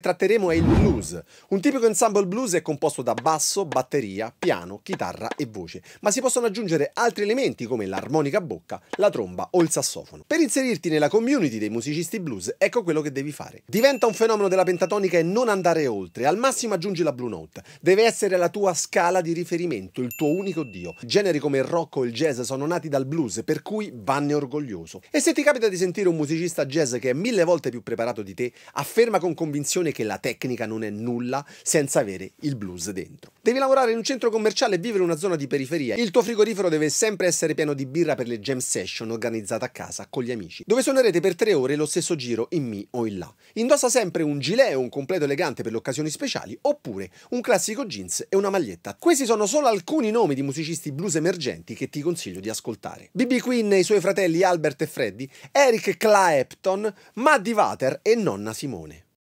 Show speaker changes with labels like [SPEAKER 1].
[SPEAKER 1] tratteremo è il blues. Un tipico ensemble blues è composto da basso, batteria, piano, chitarra e voce, ma si possono aggiungere altri elementi come l'armonica a bocca, la tromba o il sassofono. Per inserirti nella community dei musicisti blues, ecco quello che devi fare. Diventa un fenomeno della pentatonica e non andare oltre, al massimo aggiungi la blue note. Deve essere la tua scala di riferimento, il tuo unico dio. Generi come il rock o il jazz sono nati dal blues, per cui vanne orgoglioso. E se ti capita di sentire un musicista jazz che è mille volte più preparato di te, afferma con convinzione sensazione che la tecnica non è nulla senza avere il blues dentro. Devi lavorare in un centro commerciale e vivere in una zona di periferia. Il tuo frigorifero deve sempre essere pieno di birra per le jam session organizzate a casa con gli amici, dove suonerete per tre ore lo stesso giro in mi o in là. Indossa sempre un gilet o un completo elegante per le occasioni speciali, oppure un classico jeans e una maglietta. Questi sono solo alcuni nomi di musicisti blues emergenti che ti consiglio di ascoltare. BB Queen e i suoi fratelli Albert e Freddy, Eric Clapton, Maddie Vater e nonna Simone.